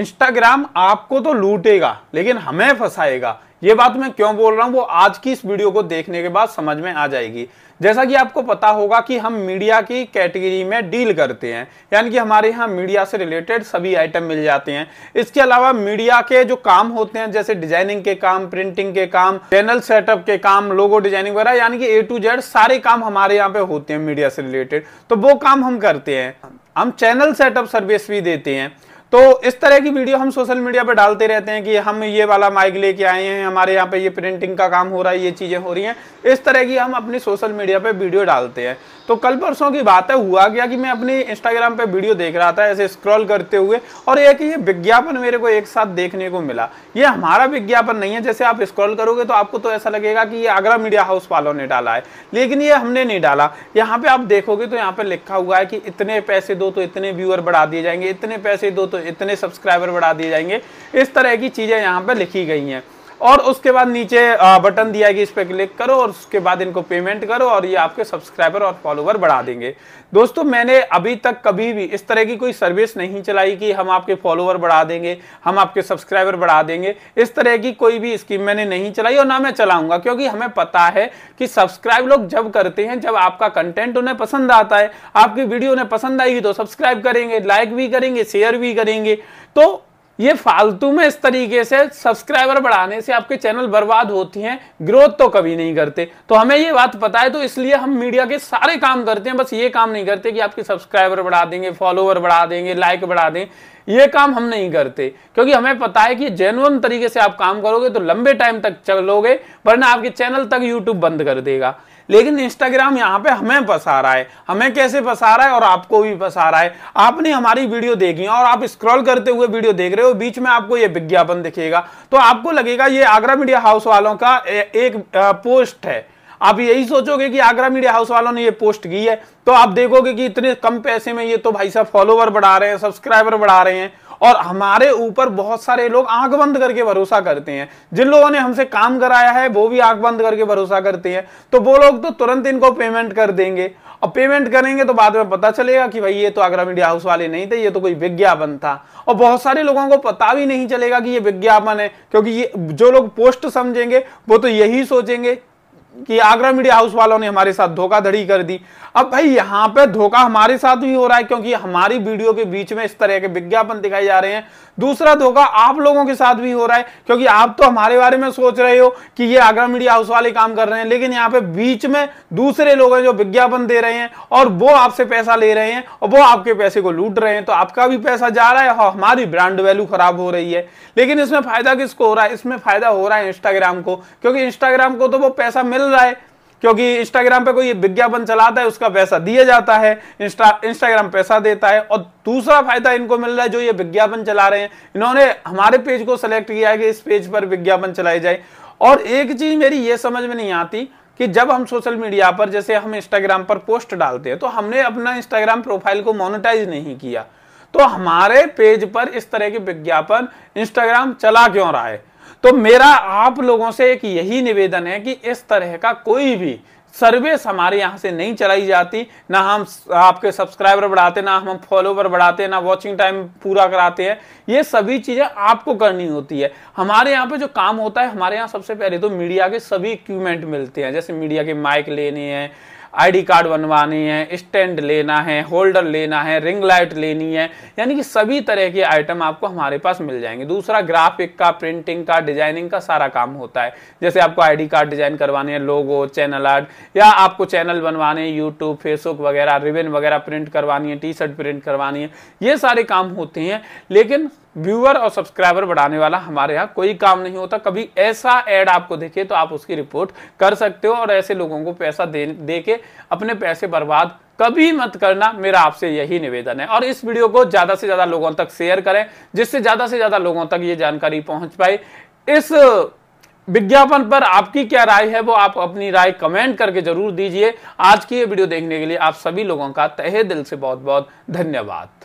Instagram आपको तो लूटेगा लेकिन हमें फंसाएगा ये बात मैं क्यों बोल रहा हूँ वो आज की इस वीडियो को देखने के बाद समझ में आ जाएगी जैसा कि आपको पता होगा कि हम मीडिया की कैटेगरी में डील करते हैं यानी कि हमारे यहाँ मीडिया से रिलेटेड सभी आइटम मिल जाते हैं इसके अलावा मीडिया के जो काम होते हैं जैसे डिजाइनिंग के काम प्रिंटिंग के काम चैनल सेटअप के काम लोगो डिजाइनिंग वगैरह यानी कि ए टू जेड सारे काम हमारे यहाँ पे होते हैं मीडिया से रिलेटेड तो वो काम हम करते हैं हम चैनल सेटअप सर्विस भी देते हैं तो इस तरह की वीडियो हम सोशल मीडिया पर डालते रहते हैं कि हम ये वाला माइक लेके आए हैं हमारे यहाँ पे ये प्रिंटिंग का काम हो रहा है ये चीज़ें हो रही हैं इस तरह की हम अपनी सोशल मीडिया पे वीडियो डालते हैं तो कल परसों की बात है हुआ क्या कि मैं अपनी इंस्टाग्राम पे वीडियो देख रहा था ऐसे स्क्रॉल करते हुए और एक ये विज्ञापन मेरे को एक साथ देखने को मिला ये हमारा विज्ञापन नहीं है जैसे आप स्क्रॉल करोगे तो आपको तो ऐसा लगेगा कि ये आगरा मीडिया हाउस वालों ने डाला है लेकिन ये हमने नहीं डाला यहाँ पे आप देखोगे तो यहाँ पे लिखा हुआ है कि इतने पैसे दो तो इतने व्यूअर बढ़ा दिए जाएंगे इतने पैसे दो तो इतने सब्सक्राइबर बढ़ा दिए जाएंगे इस तरह की चीज़ें यहाँ पर लिखी गई हैं और उसके बाद नीचे बटन दिया कि इस पर क्लिक करो और उसके बाद इनको पेमेंट करो और ये आपके सब्सक्राइबर और फॉलोवर बढ़ा देंगे दोस्तों मैंने अभी तक कभी भी इस तरह की कोई सर्विस नहीं चलाई कि हम आपके फॉलोवर बढ़ा देंगे हम आपके सब्सक्राइबर बढ़ा देंगे इस तरह की कोई भी स्कीम मैंने नहीं चलाई और ना मैं चलाऊंगा क्योंकि हमें पता है कि सब्सक्राइब लोग जब करते हैं जब आपका कंटेंट उन्हें पसंद आता है आपकी वीडियो उन्हें पसंद आएगी तो सब्सक्राइब करेंगे लाइक भी करेंगे शेयर भी करेंगे तो ये फालतू में इस तरीके से सब्सक्राइबर बढ़ाने से आपके चैनल बर्बाद होती हैं ग्रोथ तो कभी नहीं करते तो हमें ये बात पता है तो इसलिए हम मीडिया के सारे काम करते हैं बस ये काम नहीं करते कि आपके सब्सक्राइबर बढ़ा देंगे फॉलोवर बढ़ा देंगे लाइक बढ़ा दें ये काम हम नहीं करते क्योंकि हमें पता है कि जेनुअन तरीके से आप काम करोगे तो लंबे टाइम तक चलोगे वरना आपके चैनल तक यूट्यूब बंद कर देगा लेकिन इंस्टाग्राम यहाँ पे हमें फसा रहा है हमें कैसे फसा रहा है और आपको भी फसा रहा है आपने हमारी वीडियो देखी और आप स्क्रॉल करते हुए वीडियो देख रहे हो बीच में आपको ये विज्ञापन दिखेगा तो आपको लगेगा ये आगरा मीडिया हाउस वालों का एक पोस्ट है आप यही सोचोगे कि आगरा मीडिया हाउस वालों ने ये पोस्ट की है तो आप देखोगे कि इतने कम पैसे में ये तो भाई साहब फॉलोवर बढ़ा रहे हैं सब्सक्राइबर बढ़ा रहे हैं और हमारे ऊपर बहुत सारे लोग आंख बंद करके भरोसा करते हैं जिन लोगों ने हमसे काम कराया है वो भी आंख बंद करके भरोसा करते हैं तो वो लोग तो तुरंत इनको पेमेंट कर देंगे और पेमेंट करेंगे तो बाद में पता चलेगा कि भाई ये तो आगरा मीडिया हाउस वाले नहीं थे ये तो कोई विज्ञापन था और बहुत सारे लोगों को पता भी नहीं चलेगा कि ये विज्ञापन है क्योंकि ये जो लोग पोस्ट समझेंगे वो तो यही सोचेंगे कि आगरा मीडिया हाउस वालों ने हमारे साथ धोखाधड़ी कर दी अब भाई यहाँ पे धोखा हमारे साथ भी हो रहा है क्योंकि हमारी वीडियो के बीच में इस तरह के विज्ञापन दिखाई जा रहे हैं दूसरा धोखा आप लोगों के साथ भी हो रहा है क्योंकि आप तो हमारे बारे में सोच रहे हो कि ये आगरा मीडिया हाउस वाले काम कर रहे हैं लेकिन यहाँ पे बीच में दूसरे लोग हैं जो विज्ञापन दे रहे हैं और वो आपसे पैसा ले रहे हैं और वो आपके पैसे को लूट रहे हैं तो आपका भी पैसा जा रहा है और हमारी ब्रांड वैल्यू खराब हो रही है लेकिन इसमें फायदा किसको हो रहा है इसमें फायदा हो रहा है इंस्टाग्राम को क्योंकि इंस्टाग्राम को तो वो पैसा मिल मिल जाए क्योंकि इंस्टाग्राम पे कोई विज्ञापन चलाता है उसका पैसा दिया जाता है इंस्टा इंस्टाग्राम पैसा देता है और दूसरा फायदा इनको मिल रहा है जो ये विज्ञापन चला रहे हैं इन्होंने हमारे पेज को सिलेक्ट किया है कि इस पेज पर विज्ञापन चलाए जाए और एक चीज मेरी ये समझ में नहीं आती कि जब हम सोशल मीडिया पर जैसे हम इंस्टाग्राम पर पोस्ट डालते हैं तो हमने अपना इंस्टाग्राम प्रोफाइल को मोनिटाइज नहीं किया तो हमारे पेज पर इस तरह के विज्ञापन इंस्टाग्राम चला क्यों रहा है तो मेरा आप लोगों से एक यही निवेदन है कि इस तरह का कोई भी सर्विस हमारे यहाँ से नहीं चलाई जाती ना हम आपके सब्सक्राइबर बढ़ाते ना हम फॉलोवर बढ़ाते ना वॉचिंग टाइम पूरा कराते हैं ये सभी चीज़ें आपको करनी होती है हमारे यहाँ पे जो काम होता है हमारे यहाँ सबसे पहले तो मीडिया के सभी इक्विपमेंट मिलते हैं जैसे मीडिया के माइक लेने हैं आईडी कार्ड बनवाने हैं स्टैंड लेना है होल्डर लेना है रिंग लाइट लेनी है यानी कि सभी तरह के आइटम आपको हमारे पास मिल जाएंगे दूसरा ग्राफिक का प्रिंटिंग का डिजाइनिंग का सारा काम होता है जैसे आपको आईडी कार्ड डिजाइन करवाने हैं लोगो चैनल आर्ट या आपको चैनल बनवाने हैं यूट्यूब फेसबुक वगैरह रिबिन वगैरह प्रिंट करवानी है टी शर्ट प्रिंट करवानी है ये सारे काम होते हैं लेकिन व्यूअर और सब्सक्राइबर बढ़ाने वाला हमारे यहाँ कोई काम नहीं होता कभी ऐसा एड आपको देखे तो आप उसकी रिपोर्ट कर सकते हो और ऐसे लोगों को पैसा दे दे के अपने पैसे बर्बाद कभी मत करना मेरा आपसे यही निवेदन है और इस वीडियो को ज़्यादा से ज़्यादा लोगों तक शेयर करें जिससे ज़्यादा से ज़्यादा लोगों तक ये जानकारी पहुंच पाए इस विज्ञापन पर आपकी क्या राय है वो आप अपनी राय कमेंट करके जरूर दीजिए आज की ये वीडियो देखने के लिए आप सभी लोगों का तहे दिल से बहुत बहुत धन्यवाद